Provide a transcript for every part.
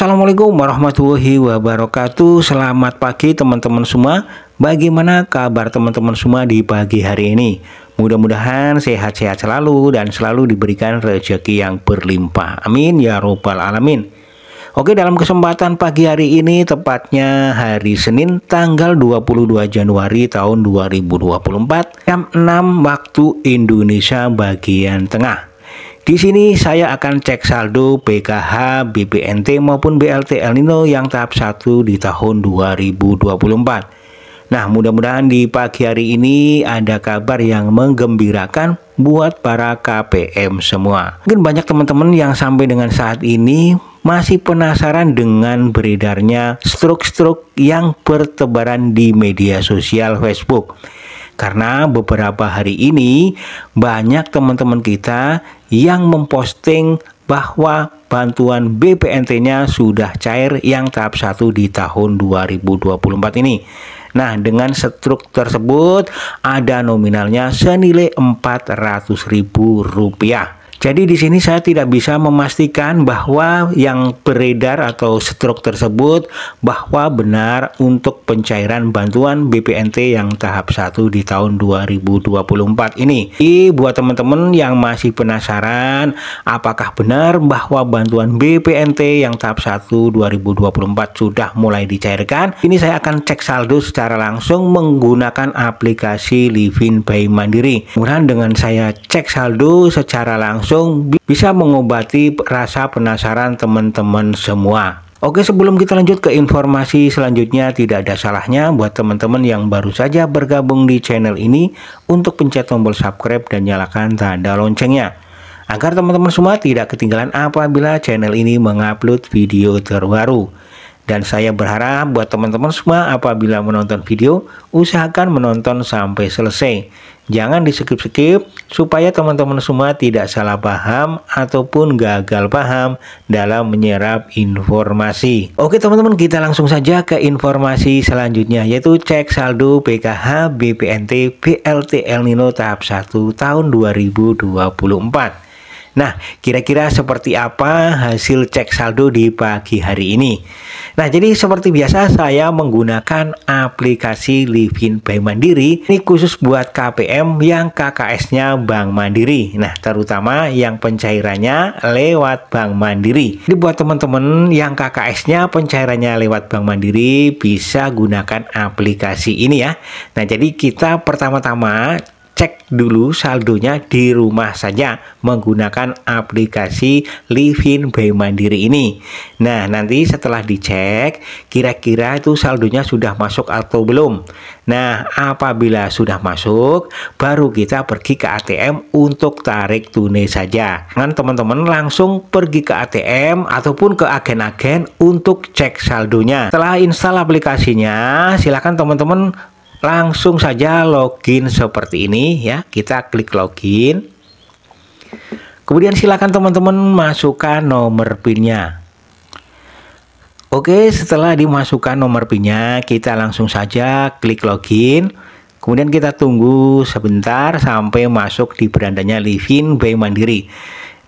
Assalamualaikum warahmatullahi wabarakatuh Selamat pagi teman-teman semua Bagaimana kabar teman-teman semua di pagi hari ini? Mudah-mudahan sehat-sehat selalu dan selalu diberikan rezeki yang berlimpah Amin ya robbal alamin Oke dalam kesempatan pagi hari ini tepatnya hari Senin tanggal 22 Januari tahun 2024 jam 6 waktu Indonesia bagian tengah di sini saya akan cek saldo PKH, BPNT maupun BLT El Nino yang tahap 1 di tahun 2024. Nah, mudah-mudahan di pagi hari ini ada kabar yang menggembirakan buat para KPM semua. Mungkin banyak teman-teman yang sampai dengan saat ini masih penasaran dengan beredarnya struk-struk yang bertebaran di media sosial Facebook. Karena beberapa hari ini banyak teman-teman kita yang memposting bahwa bantuan BPNT-nya sudah cair yang tahap 1 di tahun 2024 ini. Nah, dengan struk tersebut ada nominalnya senilai Rp400.000. Jadi di sini saya tidak bisa memastikan bahwa yang beredar atau struk tersebut bahwa benar untuk pencairan bantuan BPNT yang tahap 1 di tahun 2024 ini. Jadi buat teman-teman yang masih penasaran apakah benar bahwa bantuan BPNT yang tahap 1 2024 sudah mulai dicairkan, ini saya akan cek saldo secara langsung menggunakan aplikasi Livin by Mandiri. Kemudian dengan saya cek saldo secara langsung langsung bisa mengobati rasa penasaran teman-teman semua. Oke sebelum kita lanjut ke informasi selanjutnya tidak ada salahnya buat teman-teman yang baru saja bergabung di channel ini untuk pencet tombol subscribe dan nyalakan tanda loncengnya agar teman-teman semua tidak ketinggalan apabila channel ini mengupload video terbaru. Dan saya berharap buat teman-teman semua apabila menonton video, usahakan menonton sampai selesai. Jangan di skip-skip supaya teman-teman semua tidak salah paham ataupun gagal paham dalam menyerap informasi. Oke teman-teman kita langsung saja ke informasi selanjutnya yaitu cek saldo PKH BPNT PLT El Nino tahap 1 tahun 2024. Nah, kira-kira seperti apa hasil cek saldo di pagi hari ini? Nah, jadi seperti biasa saya menggunakan aplikasi Livin by Mandiri. Ini khusus buat KPM yang KKS-nya Bank Mandiri. Nah, terutama yang pencairannya lewat Bank Mandiri. Jadi buat teman-teman yang KKS-nya pencairannya lewat Bank Mandiri bisa gunakan aplikasi ini ya. Nah, jadi kita pertama-tama cek dulu saldonya di rumah saja menggunakan aplikasi Livin by Mandiri ini. Nah, nanti setelah dicek, kira-kira itu saldonya sudah masuk atau belum. Nah, apabila sudah masuk, baru kita pergi ke ATM untuk tarik tunai saja. Kan teman-teman langsung pergi ke ATM ataupun ke agen-agen untuk cek saldonya. Setelah install aplikasinya, silakan teman-teman langsung saja login seperti ini ya kita klik login kemudian silakan teman-teman masukkan nomor pinnya Oke setelah dimasukkan nomor pinnya kita langsung saja klik login kemudian kita tunggu sebentar sampai masuk di berandanya Livin Bank Mandiri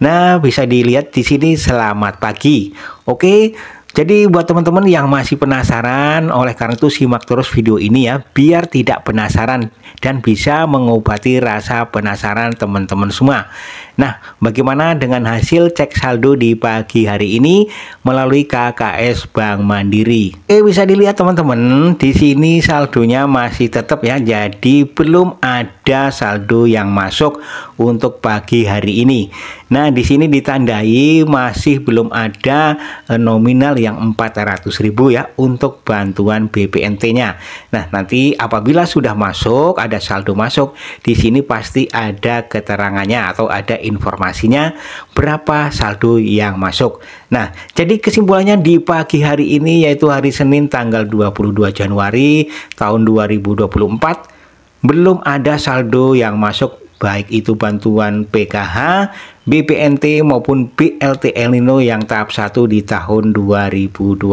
Nah bisa dilihat di sini selamat pagi Oke jadi buat teman-teman yang masih penasaran, oleh karena itu simak terus video ini ya, biar tidak penasaran dan bisa mengobati rasa penasaran teman-teman semua. Nah, bagaimana dengan hasil cek saldo di pagi hari ini melalui KKS Bank Mandiri? Oke, eh, bisa dilihat teman-teman, di sini saldonya masih tetap ya, jadi belum ada saldo yang masuk untuk pagi hari ini. Nah, di sini ditandai masih belum ada eh, nominal yang 400.000 ya untuk bantuan BPNT-nya. Nah, nanti apabila sudah masuk, ada saldo masuk, di sini pasti ada keterangannya atau ada informasinya berapa saldo yang masuk. Nah, jadi kesimpulannya di pagi hari ini yaitu hari Senin tanggal 22 Januari tahun 2024 belum ada saldo yang masuk baik itu bantuan PKH, BPNT maupun BLT El Nino yang tahap 1 di tahun 2024.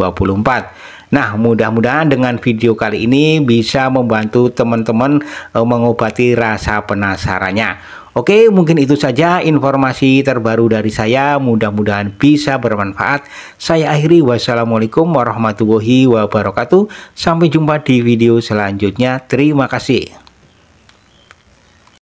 Nah, mudah-mudahan dengan video kali ini bisa membantu teman-teman eh, mengobati rasa penasarannya. Oke, mungkin itu saja informasi terbaru dari saya. Mudah-mudahan bisa bermanfaat. Saya akhiri. Wassalamualaikum warahmatullahi wabarakatuh. Sampai jumpa di video selanjutnya. Terima kasih.